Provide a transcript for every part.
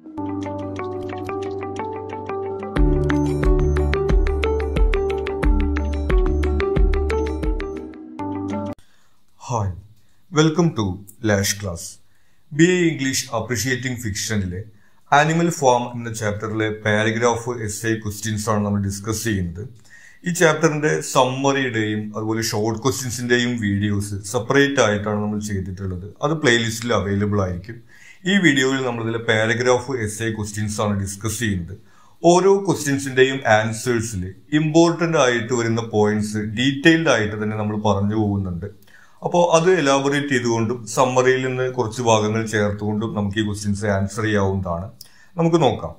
Hi welcome to lash class B A English appreciating ഫിക്ഷനിലെ Animal Farm എന്ന ചാപ്റ്ററിലെ paragraph essay questions ആണ് നമ്മൾ ഡിസ്കസ് ചെയ്യുന്നത് ഈ ചാപ്റ്ററിന്റെ സമ്മറിയുടെയും അതുപോലെ ഷോർട്ട് ക്വസ്റ്റ്യൻസിന്റെയും വീഡിയോസ് സെപ്പറേറ്റ് ആയിട്ടാണ് നമ്മൾ ചെയ്തിട്ടുള്ളത് അത് പ്ലേലിസ്റ്റിൽ അവൈലബിൾ ആയിരിക്കും ഈ വീഡിയോയിൽ നമ്മളിതിൽ പാരഗ്രാഫ് എസ് എ ക്വസ്റ്റ്യൻസ് ആണ് ഡിസ്കസ് ചെയ്യുന്നത് ഓരോ ക്വസ്റ്റ്യൻസിൻ്റെയും ആൻസേഴ്സിൽ ഇമ്പോർട്ടൻ്റ് ആയിട്ട് വരുന്ന പോയിന്റ്സ് ഡീറ്റെയിൽഡ് ആയിട്ട് തന്നെ നമ്മൾ പറഞ്ഞു പോകുന്നുണ്ട് അപ്പോൾ അത് എലാബറേറ്റ് ചെയ്തുകൊണ്ടും സമ്മറിയിൽ നിന്ന് കുറച്ച് ഭാഗങ്ങൾ ചേർത്തുകൊണ്ടും നമുക്ക് ഈ ക്വസ്റ്റ്യൻസ് ആൻസർ ചെയ്യാവുന്നതാണ് നമുക്ക് നോക്കാം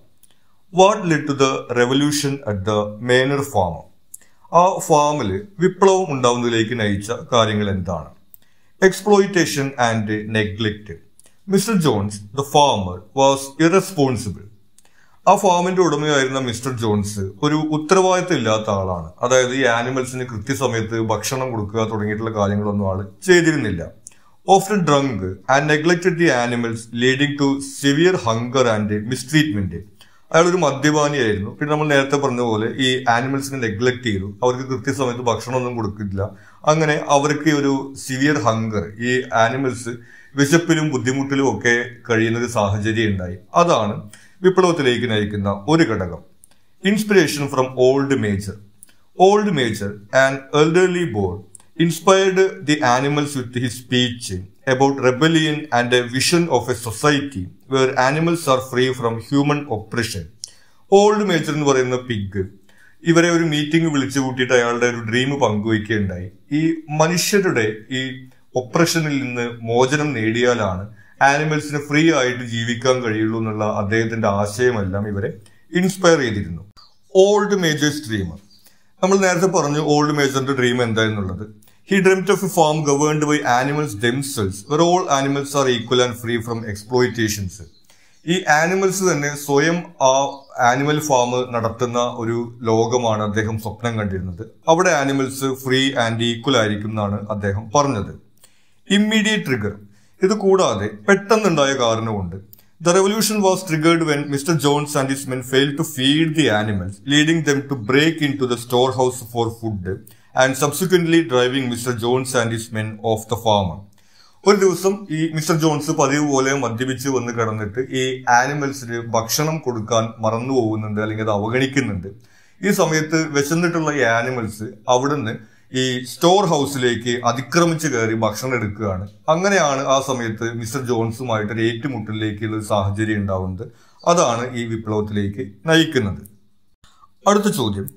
what led to the revolution at the Manor Farm ആ ഫാമിൽ വിപ്ലവം ഉണ്ടാവുന്നതിലേക്ക് നയിച്ച കാര്യങ്ങൾ എന്താണ് exploitation and neglect Mister Jones the farmer was irresponsible ആ ഫാമിന്റെ ഉടമയായിരുന്ന മിസ്റ്റർ ജോൺസ് ഒരു ഉത്തരവാദിത്തം ഇല്ലാത്ത ആളാണ് അതായത് ഈ ആനിമൽസിന് കൃത്യസമയത്ത് ഭക്ഷണം കൊടുക്കുക തുടങ്ങിയിട്ടുള്ള കാര്യങ്ങളൊന്നും ആൾ ചെയ്തിരുന്നില്ല the drunk and neglected the animals leading to severe hunger and mistreatment അയാൾ ഒരു മദ്യപാനിയായിരുന്നു പിന്നെ നമ്മൾ നേരത്തെ പറഞ്ഞ പോലെ ഈ ആനിമൽസിനെ നെഗ്ലക്ട് ചെയ്തു അവർക്ക് കൃത്യസമയത്ത് ഭക്ഷണമൊന്നും കൊടുക്കില്ല അങ്ങനെ അവർക്ക് ഒരു സിവിയർ ഹങ്കർ ഈ ആനിമൽസ് വിശപ്പിലും ബുദ്ധിമുട്ടിലും ഒക്കെ ഒരു സാഹചര്യം ഉണ്ടായി അതാണ് വിപ്ലവത്തിലേക്ക് നയിക്കുന്ന ഒരു ഘടകം inspiration from Old Major Old Major and elderly boar inspired the animals with his speech about rebellion and a vision of a society where animals are free from human oppression. Old Major എന്ന് പറയുന്ന pig ഇവരെ ഒരു meeting വിളിച്ചു കൂട്ടിയിട്ട് അയാളുടെ ഒരു dream പങ്കുവയ്ക്കുകയുണ്ടായി ഈ മനുഷ്യരുടെ ഈ ഒപ്രഷനിൽ നിന്ന് മോചനം നേടിയാലാണ് ആനിമൽസിന് ഫ്രീ ആയിട്ട് ജീവിക്കാൻ കഴിയുള്ളൂ എന്നുള്ള അദ്ദേഹത്തിന്റെ ആശയമെല്ലാം ഇവരെ ഇൻസ്പയർ ചെയ്തിരുന്നു ഓൾഡ് മേജേഴ്സ് ഡ്രീം നമ്മൾ നേരത്തെ പറഞ്ഞു ഓൾഡ് മേജറിന്റെ ഡ്രീം എന്താ എന്നുള്ളത് he dreamed of a farm governed by animals themselves where all animals are equal and free from exploitations ഈ ആനിമൽസ് തന്നെ സ്വയം ആ ആനിമൽ ഫാം നടത്തുന്ന ഒരു ലോകമാണ് അദ്ദേഹം സ്വപ്നം കണ്ടിരുന്നത് അവിടെ ആനിമൽസ് ഫ്രീ ആൻഡ് ഈക്വൽ ആയിരിക്കും എന്നാണ് അദ്ദേഹം പറഞ്ഞത് ഇമ്മീഡിയറ്റ് ട്രിഗർ ഇത് കൂടാതെ പെട്ടെന്നുണ്ടായ കാരണമുണ്ട് the revolution was triggered when Mister Jones and his men fail to feed the animals leading them to break in to the storehouse for food and subsequently driving Mister Jones and his men off the farmer ഒരു ദിവസം ഈ mister John's പതിവ് പോലെ മദ്യപിച്ച് വന്ന് കിടന്നിട്ട് ഈ ആനിമൽസിന് ഭക്ഷണം കൊടുക്കാൻ മറന്നു പോകുന്നുണ്ട് അല്ലെങ്കിൽ അത് അവഗണിക്കുന്നുണ്ട് ഈ സമയത്ത് വിശന്നിട്ടുള്ള ഈ ആനിമൽസ് അവിടുന്ന് ഈ സ്റ്റോർ ഹൗസിലേക്ക് അതിക്രമിച്ചു കയറി ഭക്ഷണം എടുക്കുകയാണ് അങ്ങനെയാണ് ആ സമയത്ത് മിസ്റ്റർ ജോൺസുമായിട്ട് ഒരു ഏറ്റുമുട്ടലിലേക്കുള്ള ഒരു സാഹചര്യം ഉണ്ടാവുന്നത് അതാണ് ഈ വിപ്ലവത്തിലേക്ക് നയിക്കുന്നത് അടുത്ത ചോദ്യം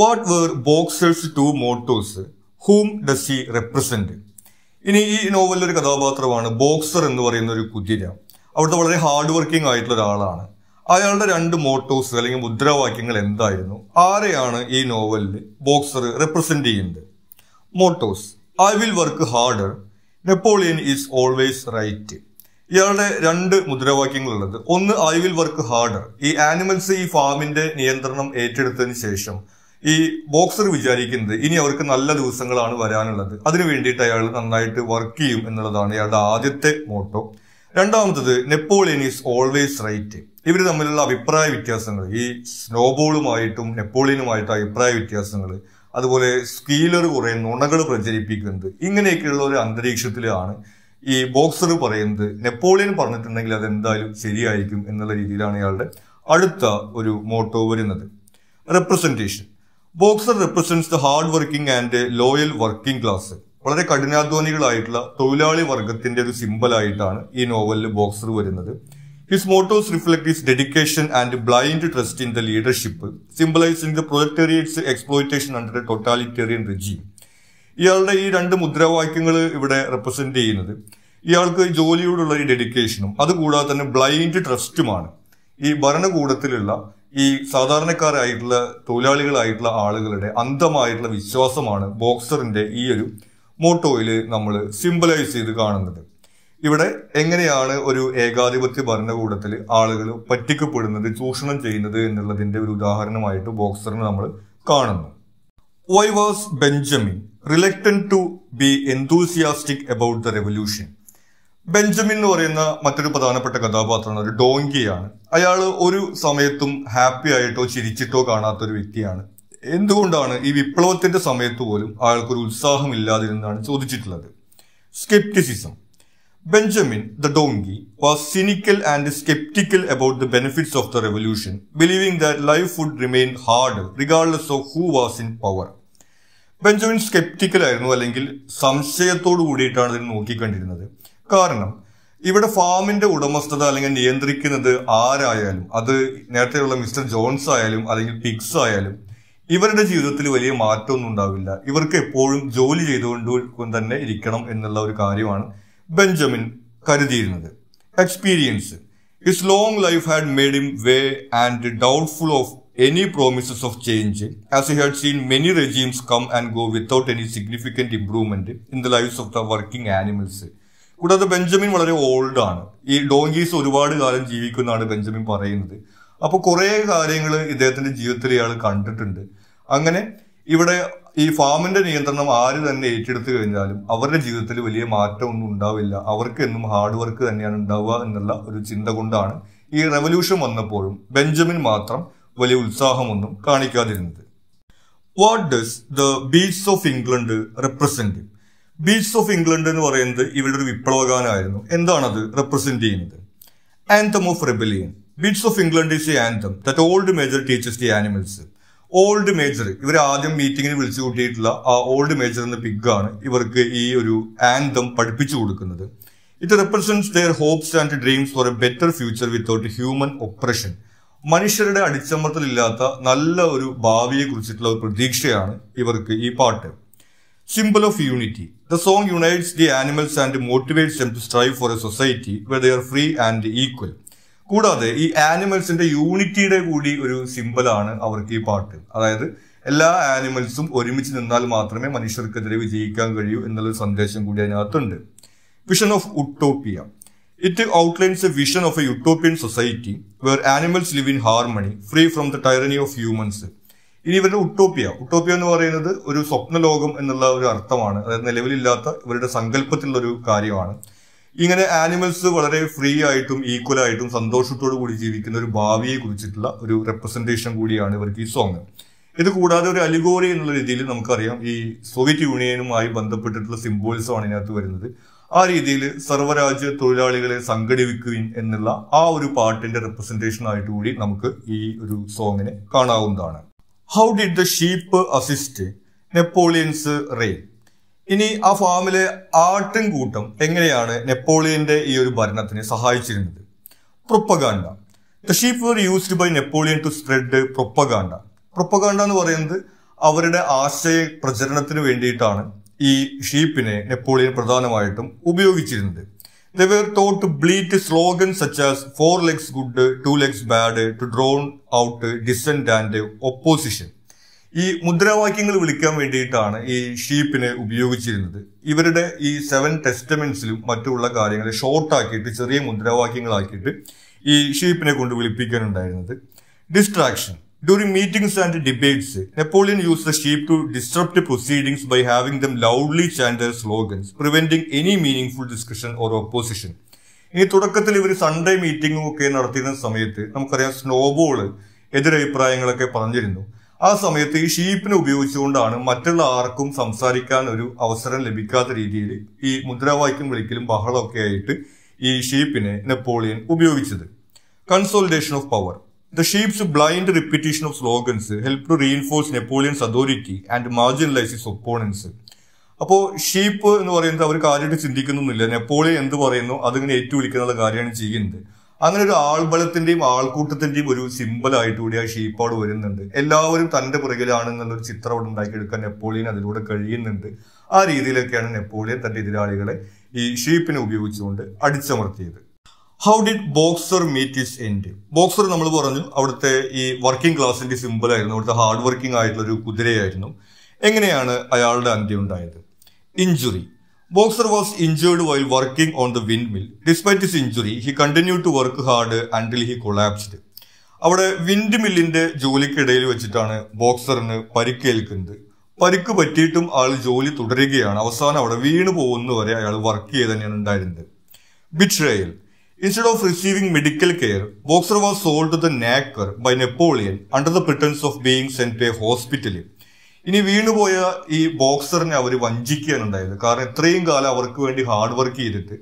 what were Boxer's two mottos whom does he represent ഇനി ഈ നോവലിലൊരു കഥാപാത്രമാണ് ബോക്സർ എന്ന് പറയുന്ന ഒരു കുതിര അവിടുത്തെ വളരെ ഹാർഡ് വർക്കിംഗ് ആയിട്ടുള്ള ഒരാളാണ് അയാളുടെ രണ്ട് മോട്ടോസ് അല്ലെങ്കിൽ മുദ്രാവാക്യങ്ങൾ എന്തായിരുന്നു ആരെയാണ് ഈ നോവലിൽ ബോക്സർ റെപ്രസെന്റ് ചെയ്യുന്നത് mottos I will work harder Napoleon is always right ഇയാളുടെ രണ്ട് മുദ്രാവാക്യങ്ങളുള്ളത് ഒന്ന് ഐ വിൽ വർക്ക് ഹാർഡർ ഈ ആനിമൽസ് ഈ ഫാമിന്റെ നിയന്ത്രണം ഏറ്റെടുത്തതിന് ശേഷം ഈ ബോക്സർ വിചാരിക്കുന്നത് ഇനി അവർക്ക് നല്ല ദിവസങ്ങളാണ് വരാനുള്ളത് അതിനു വേണ്ടിയിട്ട് അയാൾ നന്നായിട്ട് വർക്ക് ചെയ്യും എന്നുള്ളതാണ് ഇയാളുടെ ആദ്യത്തെ മോട്ടോ രണ്ടാമത്തത് നെപ്പോളിയൻ ഈസ് ഓൾവേസ് റൈറ്റ് ഇവർ തമ്മിലുള്ള അഭിപ്രായ വ്യത്യാസങ്ങൾ ഈ സ്നോബോളുമായിട്ടും നെപ്പോളിയനുമായിട്ടും അഭിപ്രായ വ്യത്യാസങ്ങൾ അതുപോലെ സ്കീലർ കുറെ നുണകൾ പ്രചരിപ്പിക്കുന്നത് ഇങ്ങനെയൊക്കെയുള്ള ഒരു അന്തരീക്ഷത്തിലാണ് ഈ ബോക്സർ പറയുന്നത് നെപ്പോളിയൻ പറഞ്ഞിട്ടുണ്ടെങ്കിൽ അതെന്തായാലും ശരിയായിരിക്കും എന്നുള്ള രീതിയിലാണ് ഇയാളുടെ അടുത്ത ഒരു മോട്ടോ വരുന്നത് representation Boxer represents the hard working and loyal working class വളരെ കഠിനാധ്വാനികളായിട്ടുള്ള തൊഴിലാളി വർഗത്തിന്റെ ഒരു സിമ്പലായിട്ടാണ് ഈ നോവലിൽ ബോക്സർ വരുന്നത് his mottos reflect his dedication and blind trust in the leadership symbolising the proletariat's exploitation under totalitarian regime ഇയാളുടെ ഈ രണ്ട് മുദ്രാവാക്യങ്ങൾ ഇവിടെ റെപ്രസെന്റ് ചെയ്യുന്നത് ഇയാൾക്ക് ജോലിയോടുള്ള ഈ ഡെഡിക്കേഷനും അതുകൂടാതെ തന്നെ ബ്ലൈൻഡ് ട്രസ്റ്റുമാണ് ഈ ഭരണകൂടത്തിലുള്ള ഈ സാധാരണക്കാരായിട്ടുള്ള തൊഴിലാളികളായിട്ടുള്ള ആളുകളുടെ അന്ധമായിട്ടുള്ള വിശ്വാസമാണ് ബോക്സറിന്റെ ഈ ഒരു മോട്ടോയിൽ നമ്മൾ സിംബലൈസ് ചെയ്ത് കാണുന്നത് ഇവിടെ എങ്ങനെയാണ് ഒരു ഏകാധിപത്യ ഭരണകൂടത്തിൽ ആളുകൾ പറ്റിക്കപ്പെടുന്നത് ചൂഷണം ചെയ്യുന്നത് എന്നുള്ളതിന്റെ ഒരു ഉദാഹരണമായിട്ട് ബോക്സറിന് നമ്മൾ കാണുന്നു why was Benjamin reluctant to be enthusiastic about the revolution Benjamin എന്ന് പറയുന്ന മറ്റൊരു പ്രധാനപ്പെട്ട കഥാപാത്രമാണ് ഒരു ഡോങ്കിയാണ് അയാൾ ഒരു സമയത്തും ഹാപ്പി ആയിട്ടോ ചിരിച്ചിട്ടോ കാണാത്തൊരു വ്യക്തിയാണ് എന്തുകൊണ്ടാണ് ഈ വിപ്ലവത്തിന്റെ സമയത്ത് പോലും അയാൾക്കൊരു ഉത്സാഹമില്ലാതിരുന്നാണ് ചോദിച്ചിട്ടുള്ളത് scepticism Benjamin the donkey was cynical and sceptical about the benefits of the revolution believing that life would remain hard regardless of who was in power Benjamin sceptical ആയിരുന്നു അല്ലെങ്കിൽ സംശയത്തോടു കൂടിയിട്ടാണ് അതിന് നോക്കിക്കണ്ടിരുന്നത് കാരണം ഇവിടെ ഫാമിന്റെ ഉടമസ്ഥത അല്ലെങ്കിൽ നിയന്ത്രിക്കുന്നത് ആരായാലും അത് നേരത്തെയുള്ള മിസ്റ്റർ ജോൺസ് ആയാലും അല്ലെങ്കിൽ പിഗ്സ് ആയാലും ഇവരുടെ ജീവിതത്തിൽ വലിയ മാറ്റമൊന്നും ഉണ്ടാവില്ല ഇവർക്ക് എപ്പോഴും ജോലി ചെയ്തുകൊണ്ട് തന്നെ ഇരിക്കണം എന്നുള്ള ഒരു കാര്യമാണ് ബെഞ്ചമിൻ കരുതിയിരുന്നത് experience his long life had made him weary and doubtful of any promises of change as you had seen many regimes come and go without any significant improvement in the lifes of the working animals കൂടാതെ Benjamin വളരെ old ആണ് ഈ donkeys ഒരുപാട് കാലം ജീവിക്കുന്നതാണ് Benjamin പറയുന്നത് അപ്പോൾ കുറേ കാര്യങ്ങൾ ഇദ്ദേഹത്തിന്റെ ജീവിതത്തിൽ ഇയാൾ കണ്ടിട്ടുണ്ട് അങ്ങനെ ഇവിടെ ഈ ഫാമിന്റെ നിയന്ത്രണം ആര് തന്നെ ഏറ്റെടുത്തു കഴിഞ്ഞാലും അവരുടെ ജീവിതത്തിൽ വലിയ മാറ്റമൊന്നും ഉണ്ടാവില്ല അവർക്ക് എന്നും ഹാർഡ് വർക്ക് തന്നെയാണ് ഉണ്ടാവുക എന്നുള്ള ഒരു ചിന്ത കൊണ്ടാണ് ഈ റെവല്യൂഷൻ വന്നപ്പോഴും ബെഞ്ചമിൻ മാത്രം വലിയ ഉത്സാഹമൊന്നും കാണിക്കാതിരുന്നത് what does the beasts of England represent beasts of England എന്ന് പറയുന്നത് ഇവരുടെ ഒരു വിപ്ലവഗാനായിരുന്നു എന്താണത് റെപ്രസെന്റ് ചെയ്യുന്നത് anthem of rebellion beasts of England is the anthem that old Major teaches the animals old Major ഇവർ ആദ്യം മീറ്റിങ്ങിന് വിളിച്ചു കൂട്ടിയിട്ടുള്ള ആ ഓൾഡ് മേജർ എന്ന പിഗാണ് ഇവർക്ക് ഈ ഒരു ആൻഡം പഠിപ്പിച്ചു കൊടുക്കുന്നത് it represents their hopes and dreams for a better future without human oppression മനുഷ്യരുടെ അടിച്ചമർത്തലില്ലാത്ത നല്ല ഒരു ഭാവിയെ കുറിച്ചിട്ടുള്ള ഒരു പ്രതീക്ഷയാണ് ഇവർക്ക് ഈ പാട്ട് symbol of unity the song unites the animals and motivates to strive for a society where they're free and equal കൂടാതെ ഈ ആനിമൽസിന്റെ യൂണിറ്റിയുടെ കൂടി ഒരു സിംബലാണ് അവർക്ക് ഈ പാട്ട് അതായത് എല്ലാ ആനിമൽസും ഒരുമിച്ച് നിന്നാൽ മാത്രമേ മനുഷ്യർക്കെതിരെ വിജയിക്കാൻ കഴിയൂ എന്നുള്ളൊരു സന്ദേശം കൂടി അതിനകത്തുണ്ട് vision of utopia it outlines a vision of a utopian society where animals live in harmony free from the tyranny of humans ഇനി ഇവരുടെ ഉട്ടോപ്പിയ ഉട്ടോപ്പിയ എന്ന് പറയുന്നത് ഒരു സ്വപ്നലോകം എന്നുള്ള ഒരു അർത്ഥമാണ് അതായത് നിലവിലില്ലാത്ത ഇവരുടെ സങ്കല്പത്തിലുള്ള ഒരു കാര്യമാണ് ഇങ്ങനെ ആനിമൽസ് വളരെ ഫ്രീ ആയിട്ടും ഈക്വൽ ആയിട്ടും സന്തോഷത്തോടു കൂടി ജീവിക്കുന്ന ഒരു ഭാവിയെ കുറിച്ചിട്ടുള്ള ഒരു റെപ്രസെന്റേഷൻ കൂടിയാണ് ഇവർക്ക് ഈ സോങ് ഇത് കൂടാതെ ഒരു അലിഗോറി എന്നുള്ള രീതിയിൽ നമുക്കറിയാം ഈ സോവിയറ്റ് യൂണിയനുമായി ബന്ധപ്പെട്ടിട്ടുള്ള ആണ് ഇതിനകത്ത് വരുന്നത് ആ രീതിയിൽ സർവ്വരാജ്യ തൊഴിലാളികളെ സംഘടിപ്പിക്കുകയും എന്നുള്ള ആ ഒരു പാട്ടിന്റെ റെപ്രസെന്റേഷൻ ആയിട്ട് കൂടി നമുക്ക് ഈ ഒരു സോങ്ങിനെ കാണാവുന്നതാണ് how did the sheep assist Napoleon's റേ ഇനി ആ ഫാമിലെ ആട്ടും കൂട്ടം എങ്ങനെയാണ് നെപ്പോളിയന്റെ ഈ ഒരു ഭരണത്തിന് സഹായിച്ചിരുന്നത് propaganda the sheep were used by Napoleon to spread propaganda propaganda എന്ന് പറയുന്നത് അവരുടെ ആശയ പ്രചരണത്തിന് വേണ്ടിയിട്ടാണ് ഈ ഷീപ്പിനെ നെപ്പോളിയൻ പ്രധാനമായിട്ടും ഉപയോഗിച്ചിരുന്നത് the were taught bleat slogan such as four legs good two legs bad to drown out dissent and opposition ഈ മുദ്രാവാക്യങ്ങൾ വിളിക്കാൻ വേണ്ടിയിട്ടാണ് ഈ ഷീപ്പിനെ ഉപയോഗിച്ചിരുന്നത് ഇവരുടെ ഈ സെവൻ ടെസ്റ്റമെന്റ്സിലും മറ്റുള്ള കാര്യങ്ങളെ ഷോർട്ടാക്കിയിട്ട് ചെറിയ മുദ്രാവാക്യങ്ങളാക്കിയിട്ട് ഈ ഷീപ്പിനെ കൊണ്ട് വിളിപ്പിക്കാനുണ്ടായിരുന്നത് distraction during meetings and debates Napoleon use the sheep to disrupt proceedings by having them loudly chant slogans preventing any meaningful discussion or opposition ഇനി തുടക്കത്തിൽ ഇവർ സൺഡേ മീറ്റിംഗും ഒക്കെ നടത്തിയിരുന്ന സമയത്ത് നമുക്കറിയാം സ്നോബോള് എതിരഭിപ്രായങ്ങളൊക്കെ പറഞ്ഞിരുന്നു ആ സമയത്ത് ഈ ഷീപ്പിനെ ഉപയോഗിച്ചുകൊണ്ടാണ് മറ്റുള്ള ആർക്കും സംസാരിക്കാൻ ഒരു അവസരം ലഭിക്കാത്ത രീതിയിൽ ഈ മുദ്രാവാക്യം വിളിക്കലും ബഹളമൊക്കെ ആയിട്ട് ഈ ഷീപ്പിനെ നെപ്പോളിയൻ ഉപയോഗിച്ചത് consolidation of power the sheep's blind repetition of slogans help to reinforce Napoleon's authority and marginalise his opponents അപ്പോൾ ഷീപ്പ് എന്ന് പറയുന്നത് അവർ കാര്യമായിട്ട് ചിന്തിക്കുന്നൊന്നുമില്ല നെപ്പോളിയൻ എന്ത് പറയുന്നു അതിങ്ങനെ ഏറ്റുവിളിക്കാനുള്ള കാര്യമാണ് ചെയ്യുന്നത് അങ്ങനെ ഒരു ആൾബലത്തിന്റെയും ആൾക്കൂട്ടത്തിന്റെയും ഒരു സിമ്പിളായിട്ട് കൂടി ആ ഷീപ്പാട് വരുന്നുണ്ട് എല്ലാവരും തന്റെ പുറകിലാണെന്നുള്ളൊരു ചിത്രം അവിടെ ഉണ്ടാക്കിയെടുക്കാൻ നെപ്പോളിയൻ അതിലൂടെ കഴിയുന്നുണ്ട് ആ രീതിയിലൊക്കെയാണ് നെപ്പോളിയൻ തന്റെ എതിരാളികളെ ഈ ഷീപ്പിനെ ഉപയോഗിച്ചുകൊണ്ട് അടിച്ചമർത്തിയത് how did Boxer meet his end Boxer നമ്മൾ പറഞ്ഞു അവിടുത്തെ ഈ വർക്കിംഗ് ക്ലാസിന്റെ സിമ്പിളായിരുന്നു അവിടുത്തെ ഹാർഡ് വർക്കിംഗ് ആയിട്ടുള്ള ഒരു കുതിരയായിരുന്നു എങ്ങനെയാണ് അയാളുടെ അന്ത്യം ഉണ്ടായത് injury Boxer was injured while working on the windmill despite this injury he continue to work hard until he collapsed അവിടെ വിൻഡ് മില്ലിന്റെ ജോലിക്കിടയിൽ വെച്ചിട്ടാണ് ബോക്സറിന് പരിക്കേൽക്കുന്നത് പരിക്ക് പറ്റിയിട്ടും ആൾ ജോലി തുടരുകയാണ് അവസാനം അവിടെ വീണു വരെ അയാൾ വർക്ക് ചെയ്ത് തന്നെയാണ് ഉണ്ടായിരുന്നത് betrayal instead of receiving medical care Boxer was sold the knacker by Napoleon under the pretence of being sent a ഹോസ്പിറ്റലിൽ ഇനി വീണുപോയ ഈ ബോക്സറിനെ അവർ വഞ്ചിക്കുകയാണ് ഉണ്ടായത് കാരണം ഇത്രയും കാലം അവർക്ക് വേണ്ടി ഹാർഡ് വർക്ക് ചെയ്തിട്ട്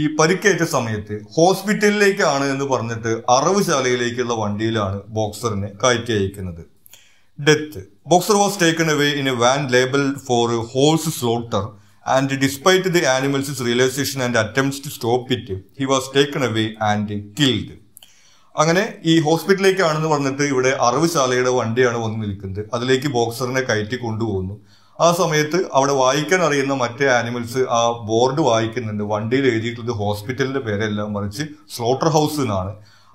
ഈ പരിക്കേറ്റ സമയത്ത് ഹോസ്പിറ്റലിലേക്കാണ് എന്ന് പറഞ്ഞിട്ട് അറവുശാലയിലേക്കുള്ള വണ്ടിയിലാണ് ബോക്സറിനെ കയറ്റി അയക്കുന്നത് death Boxer was taken away in a van label for horse slaughter and despite the animals realisation and attempt to stop it he was taken away and killed അങ്ങനെ ഈ ഹോസ്പിറ്റലിലേക്കാണെന്ന് പറഞ്ഞിട്ട് ഇവിടെ ശാലയുടെ വണ്ടിയാണ് വന്ന് നിൽക്കുന്നത് അതിലേക്ക് ബോക്സറിനെ കയറ്റി കൊണ്ടുപോകുന്നു ആ സമയത്ത് അവിടെ വായിക്കാൻ അറിയുന്ന മറ്റേ ആനിമൽസ് ആ ബോർഡ് വായിക്കുന്നുണ്ട് വണ്ടിയിൽ എഴുതിയിട്ടുള്ളത് ഹോസ്പിറ്റലിന്റെ പേരെല്ലാം മറിച്ച് സ്ലോട്ടർ ഹൗസ് എന്നാണ്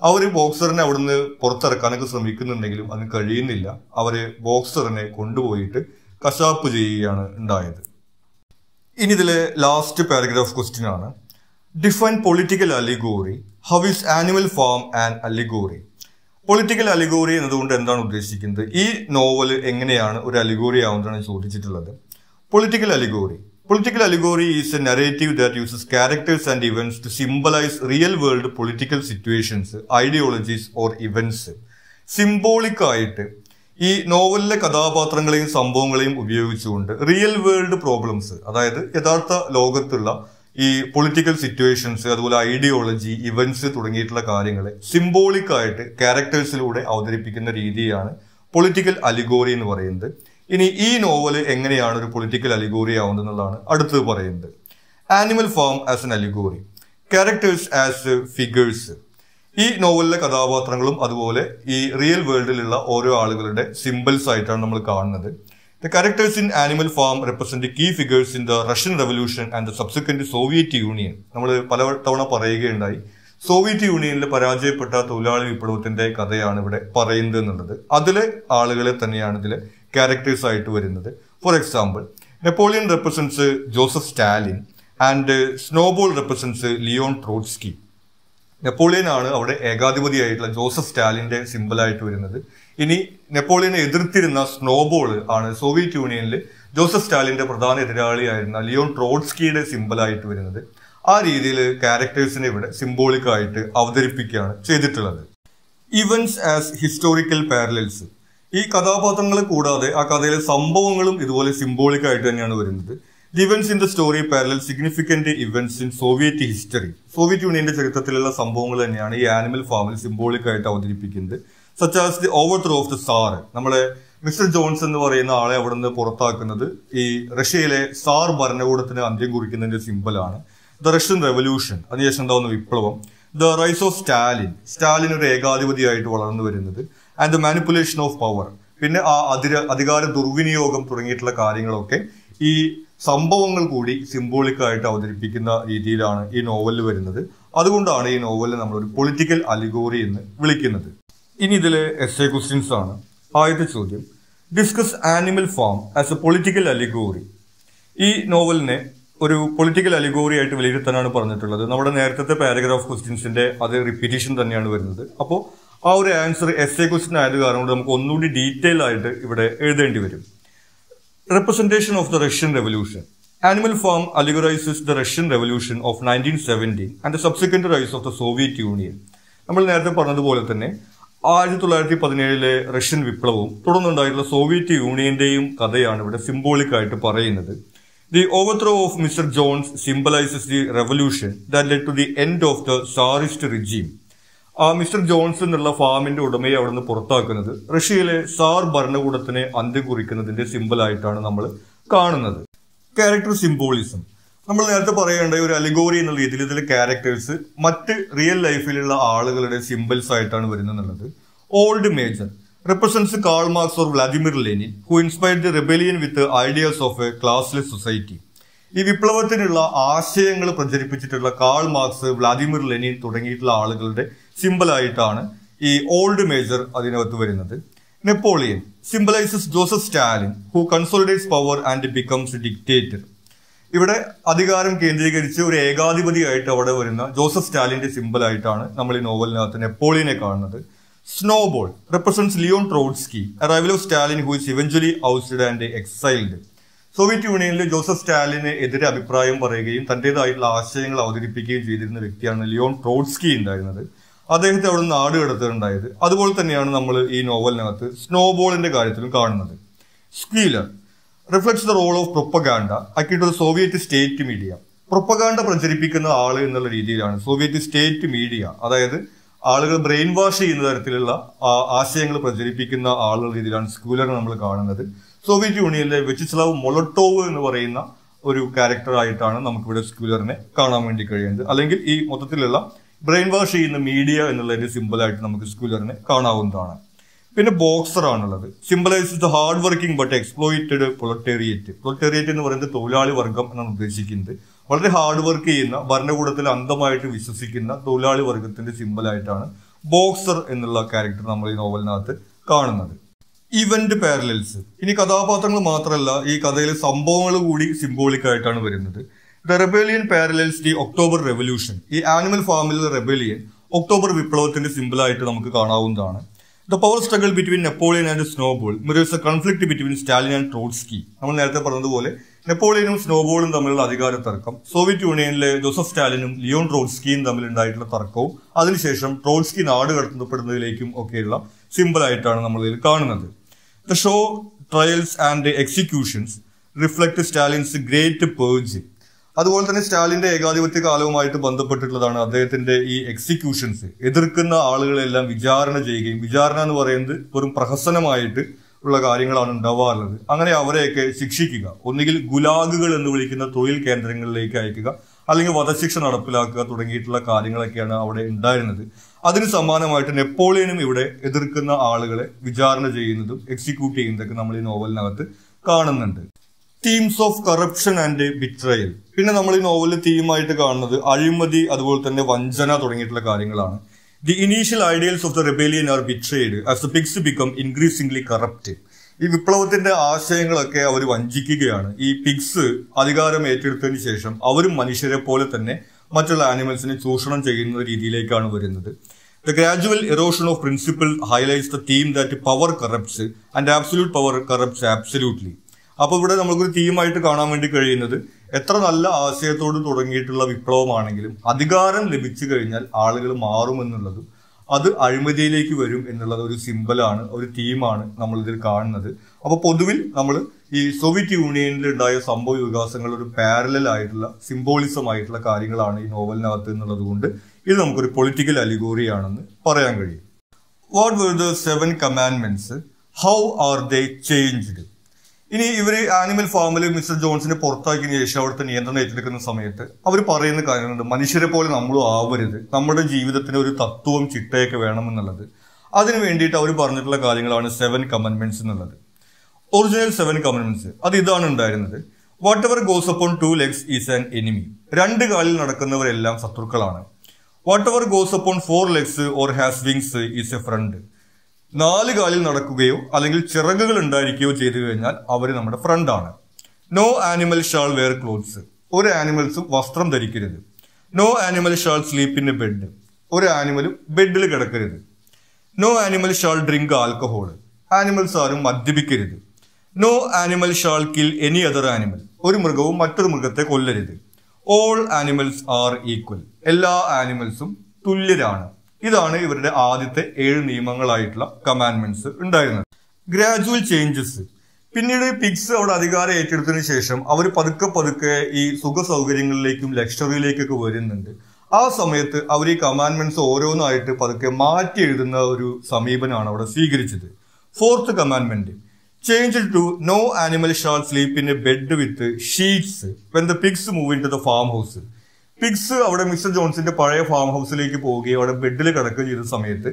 അവർ ബോക്സറിനെ അവിടുന്ന് പുറത്തിറക്കാനൊക്കെ ശ്രമിക്കുന്നുണ്ടെങ്കിലും അത് കഴിയുന്നില്ല അവര് ബോക്സറിനെ കൊണ്ടുപോയിട്ട് കശാപ്പ് ചെയ്യുകയാണ് ഉണ്ടായത് ഇനി ഇതിലെ ലാസ്റ്റ് പാരഗ്രാഫ് ക്വസ്റ്റ്യൻ ആണ് define political allegory how is Animal Farm and allegory political allegory എന്നതുകൊണ്ട് എന്താണ് ഉദ്ദേശിക്കുന്നത് ഈ നോവൽ എങ്ങനെയാണ് ഒരു അലിഗോറി ആവുന്നതാണ് ചോദിച്ചിട്ടുള്ളത് political allegory political allegory is a narrative that uses characters and events to symbolise real world political situations ideologies or events സിംബോളിക്കായിട്ട് ഈ നോവലിലെ കഥാപാത്രങ്ങളെയും സംഭവങ്ങളെയും ഉപയോഗിച്ചുകൊണ്ട് റിയൽ വേൾഡ് പ്രോബ്ലംസ് അതായത് യഥാർത്ഥ ലോകത്തുള്ള ഈ പൊളിറ്റിക്കൽ സിറ്റുവേഷൻസ് അതുപോലെ ഐഡിയോളജി ഇവന്റ്സ് തുടങ്ങിയിട്ടുള്ള കാര്യങ്ങളെ സിംബോളിക് ആയിട്ട് ക്യാരക്ടേഴ്സിലൂടെ അവതരിപ്പിക്കുന്ന രീതിയാണ് പൊളിറ്റിക്കൽ അലിഗോറി എന്ന് പറയുന്നത് ഇനി ഈ നോവൽ എങ്ങനെയാണ് ഒരു പൊളിറ്റിക്കൽ അലിഗോറി ആവുന്നത് എന്നുള്ളതാണ് അടുത്തത് പറയുന്നത് Animal Farm as an allegory characters as figures ഈ നോവലിലെ കഥാപാത്രങ്ങളും അതുപോലെ ഈ റിയൽ വേൾഡിലുള്ള ഓരോ ആളുകളുടെ സിമ്പിൾസ് ആയിട്ടാണ് നമ്മൾ കാണുന്നത് The characters in animal form represent the key figures in the Russian Revolution and the subsequent Soviet Union. നമ്മൾ പല തവണ പറയുകയുണ്ടായി സോവിയറ്റ് യൂണിയനിൽ പരാജയപ്പെട്ട തൊഴിലാളി വിപ്ലവത്തിന്റെ കഥയാണ് ഇവിടെ പറയുന്നത് എന്നുള്ളത് അതിലെ ആളുകളെ തന്നെയാണ് ഇതിൽ ക്യാരക്ടേഴ്സ് ആയിട്ട് വരുന്നത് for example Napoleon represents Joseph Stalin and Snowball represents Leon Trotsky Napoleon ആണ് അവിടെ ഏകാധിപതിയായിട്ടുള്ള ജോസഫ് സ്റ്റാലിന്റെ സിമ്പിളായിട്ട് വരുന്നത് ഇനി നെപ്പോളിയനെ എതിർത്തിരുന്ന സ്നോബോൾ ആണ് സോവിയറ്റ് യൂണിയനിൽ ജോസഫ് സ്റ്റാലിന്റെ പ്രധാന എതിരാളിയായിരുന്ന ലിയോൺ ട്രോട്സ്കിയുടെ സിമ്പിളായിട്ട് വരുന്നത് ആ രീതിയിൽ ക്യാരക്ടേഴ്സിനെ ഇവിടെ സിംബോളിക്കായിട്ട് അവതരിപ്പിക്കുകയാണ് ചെയ്തിട്ടുള്ളത് ഇവൻസ് ആസ് ഹിസ്റ്റോറിക്കൽ പാരലൽസ് ഈ കഥാപാത്രങ്ങൾ കൂടാതെ ആ കഥയിലെ സംഭവങ്ങളും ഇതുപോലെ സിംബോളിക്കായിട്ട് തന്നെയാണ് വരുന്നത് the events in the story parallel significant events in Soviet history Soviet യൂണിയന്റെ ചരിത്രത്തിലുള്ള സംഭവങ്ങൾ തന്നെയാണ് ഈ ആനിമൽ ഫാമിൽ സിംബോളിക് ആയിട്ട് അവതരിപ്പിക്കുന്നത് such as the overthrow of the tsar നമ്മളെ മിസ്റ്റർ ജോൺസ് എന്ന് പറയുന്ന ആളെ അവിടെ നിന്ന് പുറത്താക്കുന്നത് ഈ റഷ്യയിലെ സാർ ഭരണകൂടത്തിന് അന്ത്യം കുറിക്കുന്നതിന്റെ സിമ്പലാണ് ദ റഷ്യൻ റെവല്യൂഷൻ അതിനുശേഷം ഉണ്ടാവുന്ന വിപ്ലവം the rise of Stalin Stalin ഒരു ഏകാധിപതിയായിട്ട് വളർന്നു വരുന്നത് and the manipulation of power പിന്നെ ആ അധിര അധികാര ദുർവിനിയോഗം തുടങ്ങിയിട്ടുള്ള കാര്യങ്ങളൊക്കെ ഈ സംഭവങ്ങൾ കൂടി സിംബോളിക്കായിട്ട് അവതരിപ്പിക്കുന്ന രീതിയിലാണ് ഈ നോവലിൽ വരുന്നത് അതുകൊണ്ടാണ് ഈ നോവലിനെ നമ്മളൊരു പൊളിറ്റിക്കൽ അലിഗോറി എന്ന് വിളിക്കുന്നത് ഇനി ഇതിലെ എസ് എ ക്വസ്റ്റ്യൻസ് ആണ് ആദ്യത്തെ ചോദ്യം discuss Animal Farm as a political allegory ഈ നോവലിനെ ഒരു പൊളിറ്റിക്കൽ അലിഗോറി ആയിട്ട് വിലയിരുത്താനാണ് പറഞ്ഞിട്ടുള്ളത് നമ്മുടെ നേരത്തെ പാരഗ്രാഫ് ക്വസ്റ്റ്യൻസിന്റെ അത് റിപ്പീറ്റേഷൻ തന്നെയാണ് വരുന്നത് അപ്പോൾ ആ ഒരു ആൻസർ എസ് എ ക്വസ്റ്റ്യൻ ആയത് കാരണം കൊണ്ട് നമുക്ക് ഒന്നുകൂടി ഡീറ്റെയിൽ ആയിട്ട് ഇവിടെ എഴുതേണ്ടി വരും Representation of the Russian Revolution Animal Farm allegorizes the Russian Revolution of 1917 and the subsequent rise of the Soviet Union. നമ്മൾ നേരത്തെ പറഞ്ഞതുപോലെ തന്നെ ആയിരത്തി തൊള്ളായിരത്തി പതിനേഴിലെ റഷ്യൻ വിപ്ലവവും തുടർന്നുണ്ടായിട്ടുള്ള സോവിയറ്റ് യൂണിയന്റെയും കഥയാണ് ഇവിടെ സിംബോളിക് ആയിട്ട് പറയുന്നത് the overthrow of Mr Jones symbolises the revolution that led to the end of the tsarist regime ആ മിസ്റ്റർ ജോൺസൺ എന്നുള്ള ഫാമിന്റെ ഉടമയെ നിന്ന് പുറത്താക്കുന്നത് റഷ്യയിലെ സാർ ഭരണകൂടത്തിനെ അന്ത്യം കുറിക്കുന്നതിന്റെ സിമ്പിളായിട്ടാണ് നമ്മൾ കാണുന്നത് ക്യാരക്ടർ സിംബോളിസം നമ്മൾ നേരത്തെ പറയേണ്ട ഒരു അലിഗോറി എന്നുള്ള രീതിയിൽ ഇതിലെ ക്യാരക്ടേഴ്സ് മറ്റ് റിയൽ ലൈഫിലുള്ള ആളുകളുടെ സിമ്പിൾസ് ആയിട്ടാണ് വരുന്നത് old Major represents Karl Marx or Vladimir Lenin who inspire the rebellion with ideas of a classless society ഈ വിപ്ലവത്തിനുള്ള ആശയങ്ങൾ പ്രചരിപ്പിച്ചിട്ടുള്ള കാൾ മാർക്സ് വ്ളാദിമിർ ലെനിൻ തുടങ്ങിയിട്ടുള്ള ആളുകളുടെ സിമ്പിളായിട്ടാണ് ഈ ഓൾഡ് മേജർ അതിനകത്ത് വരുന്നത് Napoleon symbolises Joseph Stalin who consolidates power and becomes dictator ഇവിടെ അധികാരം കേന്ദ്രീകരിച്ച് ഒരു ഏകാധിപതിയായിട്ട് അവിടെ വരുന്ന ജോസഫ് സ്റ്റാലിന്റെ സിമ്പിളായിട്ടാണ് നമ്മൾ ഈ നോവലിനകത്ത് നെപ്പോളിയനെ കാണുന്നത് Snowball represents Leon Trotsky arrival of Stalin who is eventually ousted and exiled Soviet യൂണിയനിൽ ജോസഫ് സ്റ്റാലിന് എതിരെ അഭിപ്രായം പറയുകയും തന്റേതായിട്ടുള്ള ആശയങ്ങൾ അവതരിപ്പിക്കുകയും ചെയ്തിരുന്ന വ്യക്തിയാണ് ലിയോൺ ട്രോട്സ്കി ഉണ്ടായിരുന്നത് അദ്ദേഹത്തെ അവിടെ നിന്ന് നാട് കടത്തുകയുണ്ടായത് അതുപോലെ തന്നെയാണ് നമ്മൾ ഈ നോവലിനകത്ത് സ്നോബോളിന്റെ കാര്യത്തിലും കാണുന്നത് Squealer reflects the role of propaganda അക്കിട്ട് ഒരു സോവിയറ്റ് സ്റ്റേറ്റ് മീഡിയ പ്രൊപ്പഗാൻഡ പ്രചരിപ്പിക്കുന്ന ആൾ എന്നുള്ള രീതിയിലാണ് സോവിയറ്റ് സ്റ്റേറ്റ് മീഡിയ അതായത് ആളുകൾ ബ്രെയിൻ വാഷ് ചെയ്യുന്ന തരത്തിലുള്ള ആശയങ്ങൾ പ്രചരിപ്പിക്കുന്ന ആളുകൾ രീതിയിലാണ് സ്കൂലർ നമ്മൾ കാണുന്നത് സോവിയറ്റ് യൂണിയനിലെ വെച്ചിസ്ലാവ് മൊളട്ടോവ് എന്ന് പറയുന്ന ഒരു ക്യാരക്ടറായിട്ടാണ് നമുക്കിവിടെ സ്കൂലറിനെ കാണാൻ വേണ്ടി കഴിയുന്നത് അല്ലെങ്കിൽ ഈ മൊത്തത്തിലുള്ള ബ്രെയിൻ വാഷ് ചെയ്യുന്ന മീഡിയ എന്നുള്ളൊരു സിമ്പിളായിട്ട് നമുക്ക് സ്കൂലറിന് കാണാവുന്നതാണ് പിന്നെ ബോക്സർ ആണുള്ളത് symbolise the hard working but exploited proletariat proletariat എന്ന് പറയുന്നത് തൊഴിലാളി വർഗം എന്നാണ് ഉദ്ദേശിക്കുന്നത് വളരെ ഹാർഡ് വർക്ക് ചെയ്യുന്ന ഭരണകൂടത്തിൽ അന്ധമായിട്ട് വിശ്വസിക്കുന്ന തൊഴിലാളി വർഗത്തിന്റെ സിമ്പിളായിട്ടാണ് ബോക്സർ എന്നുള്ള ക്യാരക്ടർ നമ്മൾ ഈ നോവലിനകത്ത് കാണുന്നത് ഇവന്റ് പാരലൽസ് ഇനി കഥാപാത്രങ്ങൾ മാത്രമല്ല ഈ കഥയിലെ സംഭവങ്ങൾ കൂടി സിംബോളിക് ആയിട്ടാണ് വരുന്നത് the rebellion parallels the October revolution ഈ ആനിമൽ ഫാമിലെ റെബേലിയൻ ഒക്ടോബർ വിപ്ലവത്തിന്റെ സിമ്പിളായിട്ട് നമുക്ക് കാണാവുന്നതാണ് the power struggle between Napoleon and Snowball mirrors a conflict between Stalin and Trotsky നമ്മൾ നേരത്തെ പറഞ്ഞതുപോലെ നെപ്പോളിയനും സ്നോബോളും തമ്മിലുള്ള അധികാര തർക്കം സോവിയറ്റ് യൂണിയനിലെ ജോസഫ് സ്റ്റാലിനും ലിയോൺ ട്രോട്സ്കിയും തമ്മിലുണ്ടായിട്ടുള്ള തർക്കവും അതിനുശേഷം ട്രോട്സ്കി നാട് കടത്തപ്പെടുന്നതിലേക്കും ഒക്കെയുള്ള സിമ്പിളായിട്ടാണ് നമ്മൾ ഇതിൽ കാണുന്നത് the show trials and executions reflect Stalin's great purge അതുപോലെ തന്നെ സ്റ്റാലിന്റെ ഏകാധിപത്യ കാലവുമായിട്ട് ബന്ധപ്പെട്ടിട്ടുള്ളതാണ് അദ്ദേഹത്തിന്റെ ഈ എക്സിക്യൂഷൻസ് എതിർക്കുന്ന ആളുകളെല്ലാം വിചാരണ ചെയ്യുകയും വിചാരണ എന്ന് പറയുന്നത് വെറും പ്രഹസനമായിട്ട് ഉള്ള കാര്യങ്ങളാണ് ഉണ്ടാവാറുള്ളത് അങ്ങനെ അവരെയൊക്കെ ശിക്ഷിക്കുക ഒന്നുകിൽ ഗുലാഗുകൾ എന്ന് വിളിക്കുന്ന തൊഴിൽ കേന്ദ്രങ്ങളിലേക്ക് അയക്കുക അല്ലെങ്കിൽ വധശിക്ഷ നടപ്പിലാക്കുക തുടങ്ങിയിട്ടുള്ള കാര്യങ്ങളൊക്കെയാണ് അവിടെ ഉണ്ടായിരുന്നത് അതിന് സമാനമായിട്ട് നെപ്പോളിയനും ഇവിടെ എതിർക്കുന്ന ആളുകളെ വിചാരണ ചെയ്യുന്നതും എക്സിക്യൂട്ട് ചെയ്യുന്നതൊക്കെ നമ്മൾ ഈ നോവലിനകത്ത് കാണുന്നുണ്ട് themes of corruption and betrayal പിന്നെ നമ്മൾ ഈ നോവലിൽ തീമായിട്ട് കാണുന്നത് അഴിമതി അതുപോലെ തന്നെ വഞ്ചന തുടങ്ങിയിട്ടുള്ള കാര്യങ്ങളാണ് the initial ideals of the rebellion are betrayed as the pigs become increasingly corrupt ഈ വിപ്ലവത്തിന്റെ ആശയങ്ങളൊക്കെ അവർ വഞ്ചിക്കുകയാണ് ഈ പിഗ്സ് അധികാരം ഏറ്റെടുത്തതിന് ശേഷം അവരും മനുഷ്യരെ പോലെ തന്നെ മറ്റുള്ള ആനിമൽസിനെ ചൂഷണം ചെയ്യുന്ന രീതിയിലേക്കാണ് വരുന്നത് the gradual erosion of principle highlights the theme that power corrupts and absolute power corrupts absolutely അപ്പോൾ ഇവിടെ നമുക്കൊരു തീമായിട്ട് കാണാൻ വേണ്ടി കഴിയുന്നത് എത്ര നല്ല ആശയത്തോട് തുടങ്ങിയിട്ടുള്ള വിപ്ലവമാണെങ്കിലും അധികാരം ലഭിച്ചു കഴിഞ്ഞാൽ ആളുകൾ മാറുമെന്നുള്ളതും അത് അഴിമതിയിലേക്ക് വരും എന്നുള്ളത് ഒരു സിമ്പലാണ് ഒരു തീമാണ് നമ്മൾ ഇതിൽ കാണുന്നത് അപ്പോൾ പൊതുവിൽ നമ്മൾ ഈ സോവിയറ്റ് യൂണിയനിൽ ഉണ്ടായ സംഭവ വികാസങ്ങൾ ഒരു പാരലൽ ആയിട്ടുള്ള സിംബോളിസം ആയിട്ടുള്ള കാര്യങ്ങളാണ് ഈ നോവലിനകത്ത് എന്നുള്ളത് കൊണ്ട് ഇത് നമുക്കൊരു പൊളിറ്റിക്കൽ അലിഗോറിയാണെന്ന് പറയാൻ കഴിയും what were the seven commandments how are they changed ഇനി ഇവർ ആനിമൽ ഫാമിൽ മിസ്റ്റർ ജോൺസിനെ പുറത്താക്കിയതിന് ശേഷം അവിടുത്തെ നിയന്ത്രണം ഏറ്റെടുക്കുന്ന സമയത്ത് അവർ പറയുന്ന കാര്യമുണ്ട് മനുഷ്യരെ പോലെ നമ്മളും ആവരുത് നമ്മുടെ ജീവിതത്തിന് ഒരു തത്വവും ചിട്ടയൊക്കെ വേണമെന്നുള്ളത് അതിന് വേണ്ടിയിട്ട് അവർ പറഞ്ഞിട്ടുള്ള കാര്യങ്ങളാണ് സെവൻ കമൻമെന്റ്സ് എന്നുള്ളത് ഒറിജിനൽ സെവൻ കമൻമെന്റ്സ് അത് ഇതാണ് ഉണ്ടായിരുന്നത് whatever goes upon two legs is an enemy രണ്ട് കാലിൽ നടക്കുന്നവരെല്ലാം ശത്രുക്കളാണ് whatever goes upon four legs or has wings is a friend നാല് കാലിൽ നടക്കുകയോ അല്ലെങ്കിൽ ചിറകുകൾ ഉണ്ടായിരിക്കുകയോ ചെയ്തു കഴിഞ്ഞാൽ അവർ നമ്മുടെ ഫ്രണ്ടാണ് no animal shall wear clothes ഒരു ആനിമൽസും വസ്ത്രം ധരിക്കരുത് no animal shall sleep in bed ഒരു ആനിമലും ബെഡിൽ കിടക്കരുത് no animal shall drink alcohol animals ആരും മദ്യപിക്കരുത് no animal shall kill any other animal ഒരു മൃഗവും മറ്റൊരു മൃഗത്തെ കൊല്ലരുത് ഓൾ ആനിമൽസ് ആർ ഈക്വൽ എല്ലാ ആനിമൽസും തുല്യരാണ് ഇതാണ് ഇവരുടെ ആദ്യത്തെ ഏഴ് നിയമങ്ങളായിട്ടുള്ള കമാൻഡ്മെന്റ്സ് ഉണ്ടായിരുന്നത് ഗ്രാജുവൽ ചേഞ്ചസ് പിന്നീട് പിക്സ് അവിടെ അധികാരം ഏറ്റെടുത്തതിന് ശേഷം അവർ പതുക്കെ പതുക്കെ ഈ സുഖ സൗകര്യങ്ങളിലേക്കും ലക്ഷറിയിലേക്കൊക്കെ വരുന്നുണ്ട് ആ സമയത്ത് അവർ ഈ കമാൻഡ്മെന്റ്സ് ഓരോന്നായിട്ട് പതുക്കെ മാറ്റി എഴുതുന്ന ഒരു സമീപനമാണ് അവിടെ സ്വീകരിച്ചത് fourth commandment change to no animal shall sleep in a bed with sheets when the pigs move in to the farm house pigs അവിടെ മിസ്റ്റർ ജോൺസിന്റെ പഴയ ഫാം ഹൗസിലേക്ക് പോവുകയും അവിടെ ബെഡിൽ കിടക്കുകയും ചെയ്ത സമയത്ത്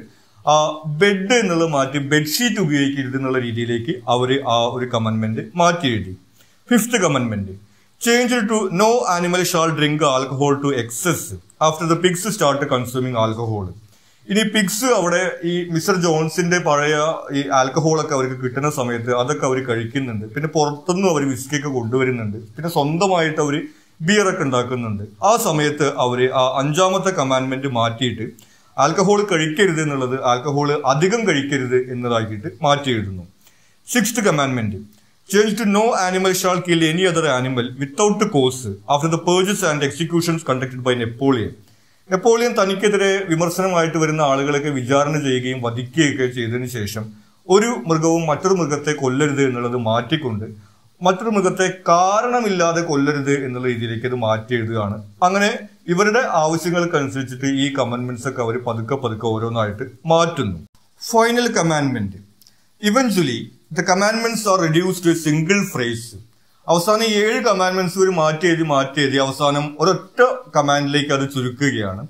ആ ബെഡ് എന്നുള്ളത് മാറ്റി ബെഡ്ഷീറ്റ് ഉപയോഗിക്കരുത് എന്നുള്ള രീതിയിലേക്ക് അവർ ആ ഒരു കമൻമെന്റ് മാറ്റി എഴുതി ഫിഫ്ത്ത് കമൻമെന്റ് change to no animal shall drink alcohol to excess after the pigs start consuming alcohol ഇനി പിഗ്സ് അവിടെ ഈ മിസ്റ്റർ ജോൺസിന്റെ പഴയ ഈ ആൽക്കഹോളൊക്കെ അവർക്ക് കിട്ടുന്ന സമയത്ത് അതൊക്കെ അവർ കഴിക്കുന്നുണ്ട് പിന്നെ പുറത്തുനിന്നും അവർ വിസ്കിയൊക്കെ കൊണ്ടുവരുന്നുണ്ട് പിന്നെ സ്വന്തമായിട്ട് അവർ ബിയറൊക്കെ ഉണ്ടാക്കുന്നുണ്ട് ആ സമയത്ത് അവർ ആ അഞ്ചാമത്തെ കമാൻഡ്മെന്റ് മാറ്റിയിട്ട് ആൽക്കഹോൾ കഴിക്കരുത് എന്നുള്ളത് ആൽക്കഹോൾ അധികം കഴിക്കരുത് എന്നതാക്കിയിട്ട് മാറ്റി എഴുതുന്നു sixth commandment change to no animal shall kill any other animal without cause after the purges and executions conducted by Napoleon Napoleon തനിക്കെതിരെ വിമർശനമായിട്ട് വരുന്ന ആളുകളൊക്കെ വിചാരണ ചെയ്യുകയും വധിക്കുകയൊക്കെ ചെയ്തതിനു ശേഷം ഒരു മൃഗവും മറ്റൊരു മൃഗത്തെ കൊല്ലരുത് എന്നുള്ളത് മാറ്റിക്കൊണ്ട് മറ്റൊരു മൃഗത്തെ കാരണമില്ലാതെ കൊല്ലരുത് എന്നുള്ള രീതിയിലേക്ക് അത് മാറ്റി എഴുതുകയാണ് അങ്ങനെ ഇവരുടെ ആവശ്യങ്ങൾക്കനുസരിച്ചിട്ട് ഈ കമൻമെന്റ്സ് ഒക്കെ അവർ പതുക്കെ പതുക്കെ ഓരോന്നായിട്ട് മാറ്റുന്നു ഫൈനൽ കമാൻമെന്റ് eventually the commandments are reduced to single phrase അവസാനം ഏഴ് കമാൻമെന്റ്സ് ഒരു മാറ്റി എഴുതി മാറ്റി എഴുതി അവസാനം ഒരൊറ്റ കമാൻഡിലേക്ക് അത് ചുരുക്കുകയാണ്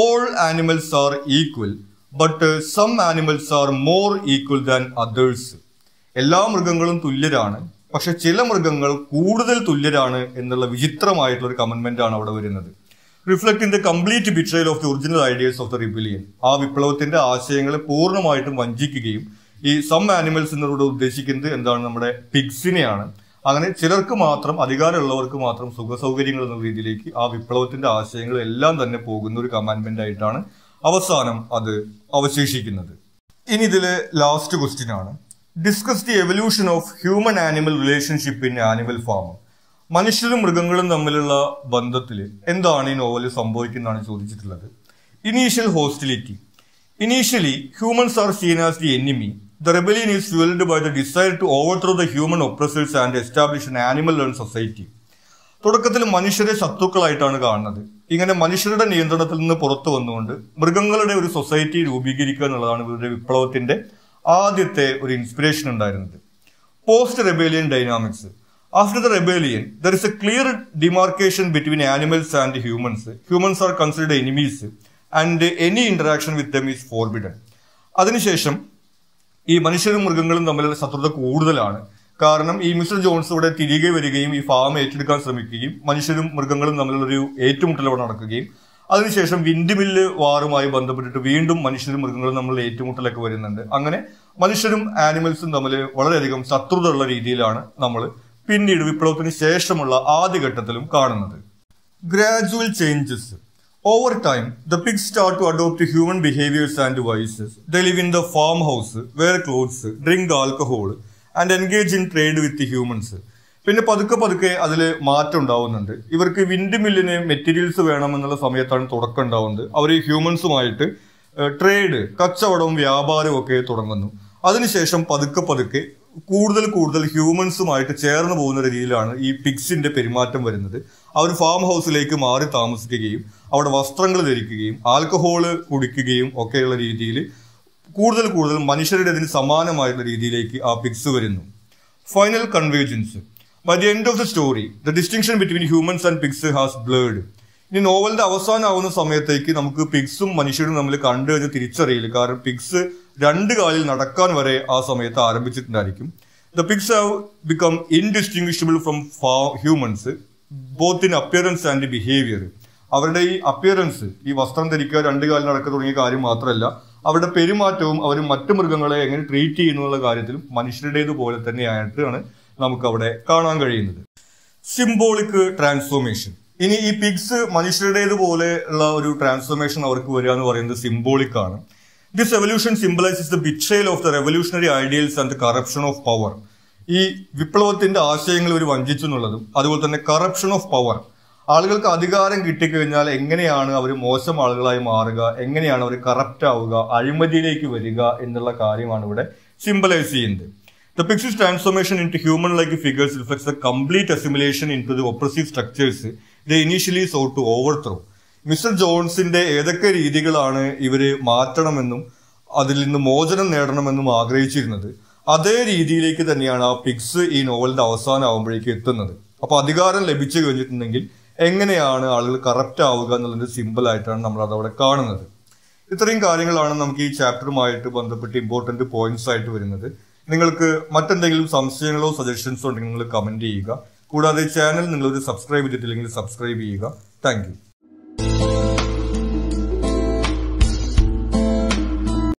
all animals are equal but some animals are more equal than others എല്ലാ മൃഗങ്ങളും തുല്യരാണ് പക്ഷെ ചില മൃഗങ്ങൾ കൂടുതൽ തുല്യരാണ് എന്നുള്ള വിചിത്രമായിട്ടുള്ള ഒരു കമൻമെന്റ് ആണ് അവിടെ വരുന്നത് reflect in the complete betrayal of the original ideas of the rebellion ആ വിപ്ലവത്തിന്റെ ആശയങ്ങളെ പൂർണ്ണമായിട്ടും വഞ്ചിക്കുകയും ഈ സം ആനിമൽസ് എന്നോട് ഉദ്ദേശിക്കുന്നത് എന്താണ് നമ്മുടെ പിഗ്സിനെയാണ് അങ്ങനെ ചിലർക്ക് മാത്രം അധികാരമുള്ളവർക്ക് മാത്രം സുഖസൗകര്യങ്ങൾ എന്ന രീതിയിലേക്ക് ആ വിപ്ലവത്തിന്റെ ആശയങ്ങൾ എല്ലാം തന്നെ പോകുന്ന ഒരു കമാൻമെന്റ് ആയിട്ടാണ് അവസാനം അത് അവശേഷിക്കുന്നത് ഇനി ഇതിലെ ലാസ്റ്റ് ക്വസ്റ്റ്യൻ ആണ് discuss the evolution of human animal relationship in animal farm മനുഷ്യരും മൃഗങ്ങളും തമ്മിലുള്ള ബന്ധത്തിൽ എന്താണ് ഈ നോവല് സംഭവിക്കുന്നതാണ് ചോദിച്ചിട്ടുള്ളത് initial hostility initially humans are seen as the enemy the rebellion is fuelled by the desire to overthrow the human oppressors and establish an animal learn society തുടക്കത്തിൽ മനുഷ്യരെ ശത്രുക്കളായിട്ടാണ് കാണുന്നത് ഇങ്ങനെ മനുഷ്യരുടെ നിയന്ത്രണത്തിൽ നിന്ന് പുറത്തു വന്നുകൊണ്ട് മൃഗങ്ങളുടെ ഒരു സൊസൈറ്റി രൂപീകരിക്കുക എന്നുള്ളതാണ് ഇവരുടെ വിപ്ലവത്തിന്റെ ആദ്യത്തെ ഒരു ഇൻസ്പിറേഷൻ ഉണ്ടായിരുന്നത് post rebellion dynamics after the rebellion there is a clear demarcation between animals and humans humans are considered enemies and any interaction with them is forbidden അതിനുശേഷം ഈ മനുഷ്യരും മൃഗങ്ങളും തമ്മിലുള്ള ശത്രുത കൂടുതലാണ് കാരണം ഈ മിസ്റ്റർ ജോൺസ് ഇവിടെ തിരികെ വരികയും ഈ ഫാം ഏറ്റെടുക്കാൻ ശ്രമിക്കുകയും മനുഷ്യരും മൃഗങ്ങളും തമ്മിലുള്ളൊരു ഏറ്റുമുട്ടലോടെ നടക്കുകയും അതിനുശേഷം വിൻഡ് മില്ല് വാറുമായി ബന്ധപ്പെട്ടിട്ട് വീണ്ടും മനുഷ്യരും മൃഗങ്ങളും നമ്മൾ ഏറ്റുമുട്ടലൊക്കെ വരുന്നുണ്ട് അങ്ങനെ മനുഷ്യരും ആനിമൽസും തമ്മിൽ വളരെയധികം ഉള്ള രീതിയിലാണ് നമ്മൾ പിന്നീട് വിപ്ലവത്തിന് ശേഷമുള്ള ആദ്യഘട്ടത്തിലും കാണുന്നത് gradual changes over time the pig start to adopt human behaviours and vices the live in the farm farmhouse wear clothes drink alcohol and engage in trade with humans പിന്നെ പതുക്കെ പതുക്കെ അതിൽ മാറ്റം ഉണ്ടാവുന്നുണ്ട് ഇവർക്ക് വിൻഡ് മില്ലിന് മെറ്റീരിയൽസ് വേണമെന്നുള്ള സമയത്താണ് തുടക്കം ഉണ്ടാവുന്നത് അവർ ഹ്യൂമൻസുമായിട്ട് ട്രേഡ് കച്ചവടവും വ്യാപാരവും ഒക്കെ തുടങ്ങുന്നു അതിനുശേഷം പതുക്കെ പതുക്കെ കൂടുതൽ കൂടുതൽ ഹ്യൂമൻസുമായിട്ട് ചേർന്ന് പോകുന്ന രീതിയിലാണ് ഈ പിഗ്സിന്റെ പെരുമാറ്റം വരുന്നത് അവർ ഫാം ഹൗസിലേക്ക് മാറി താമസിക്കുകയും അവിടെ വസ്ത്രങ്ങൾ ധരിക്കുകയും ആൽക്കഹോള് കുടിക്കുകയും ഒക്കെയുള്ള രീതിയിൽ കൂടുതൽ കൂടുതൽ മനുഷ്യരുടെ അതിന് സമാനമായിരുന്ന രീതിയിലേക്ക് ആ പിഗ്സ് വരുന്നു final convergence by the end of the story the distinction between humans and pigs has blurred ഇനി നോവലിന്റെ അവസാനമാവുന്ന സമയത്തേക്ക് നമുക്ക് പിഗ്സും മനുഷ്യരും നമ്മൾ കണ്ടു കഴിഞ്ഞ് തിരിച്ചറിയില്ല കാരണം പിഗ്സ് രണ്ട് കാലിൽ നടക്കാൻ വരെ ആ സമയത്ത് ആരംഭിച്ചിട്ടുണ്ടായിരിക്കും the pigs have become indistinguishable from humans both in appearance and behaviour അവരുടെ ഈ അപ്പിയറൻസ് ഈ വസ്ത്രം ധരിക്കുക രണ്ട് കാലിൽ നടക്കുക തുടങ്ങിയ കാര്യം മാത്രമല്ല അവരുടെ പെരുമാറ്റവും അവർ മറ്റു മൃഗങ്ങളെ എങ്ങനെ ട്രീറ്റ് ചെയ്യുന്നുള്ള കാര്യത്തിലും മനുഷ്യരുടേതുപോലെ തന്നെയായിട്ടാണ് നമുക്കവിടെ കാണാൻ കഴിയുന്നത് സിംബോളിക് ട്രാൻസ്ഫോർമേഷൻ ഇനി ഈ പിഗ്സ് മനുഷ്യരുടേതുപോലെ ഉള്ള ഒരു ട്രാൻസ്ഫോർമേഷൻ അവർക്ക് വരിക എന്ന് പറയുന്നത് സിംബോളിക് ആണ് this revolution symbolises the betrayal of the revolutionary ideals and the corruption of power ഈ വിപ്ലവത്തിന്റെ ആശയങ്ങൾ ഒരു വഞ്ചിച്ചു എന്നുള്ളതും അതുപോലെ തന്നെ കറപ്ഷൻ ഓഫ് പവർ ആളുകൾക്ക് അധികാരം കിട്ടിക്കഴിഞ്ഞാൽ എങ്ങനെയാണ് അവർ മോശം ആളുകളായി മാറുക എങ്ങനെയാണ് അവർ കറപ്റ്റ് ആവുക അഴിമതിയിലേക്ക് വരിക എന്നുള്ള കാര്യമാണ് ഇവിടെ സിംബലൈസ് ചെയ്യുന്നത് The pixie's transformation into human-like figures reflects a complete assimilation into the oppressive structures they initially sought to overthrow. Mister ജോൺസിന്റെ ഏതൊക്കെ രീതികളാണ് ഇവര് മാറ്റണമെന്നും അതിൽ നിന്ന് മോചനം നേടണമെന്നും ആഗ്രഹിച്ചിരുന്നത് അതേ രീതിയിലേക്ക് തന്നെയാണ് ആ പിക്സ് ഈ നോവലിന്റെ അവസാനം ആവുമ്പോഴേക്ക് എത്തുന്നത് അപ്പൊ അധികാരം ലഭിച്ചു കഴിഞ്ഞിട്ടുണ്ടെങ്കിൽ എങ്ങനെയാണ് ആളുകൾ കറപ്റ്റ് ആവുക എന്നുള്ളൊരു സിമ്പിളായിട്ടാണ് നമ്മൾ അതവിടെ കാണുന്നത് ഇത്രയും കാര്യങ്ങളാണ് നമുക്ക് ഈ ചാപ്റ്ററുമായിട്ട് ബന്ധപ്പെട്ട് ഇമ്പോർട്ടൻറ്റ് പോയിന്റ്സ് ആയിട്ട് വരുന്നത് നിങ്ങൾക്ക് മറ്റെന്തെങ്കിലും സംശയങ്ങളോ സജഷൻസോ ഉണ്ടെങ്കിൽ നിങ്ങൾ കമൻറ്റ് ചെയ്യുക കൂടാതെ ചാനൽ നിങ്ങളൊരു സബ്സ്ക്രൈബ് ചെയ്തിട്ടില്ലെങ്കിൽ സബ്സ്ക്രൈബ് ചെയ്യുക താങ്ക്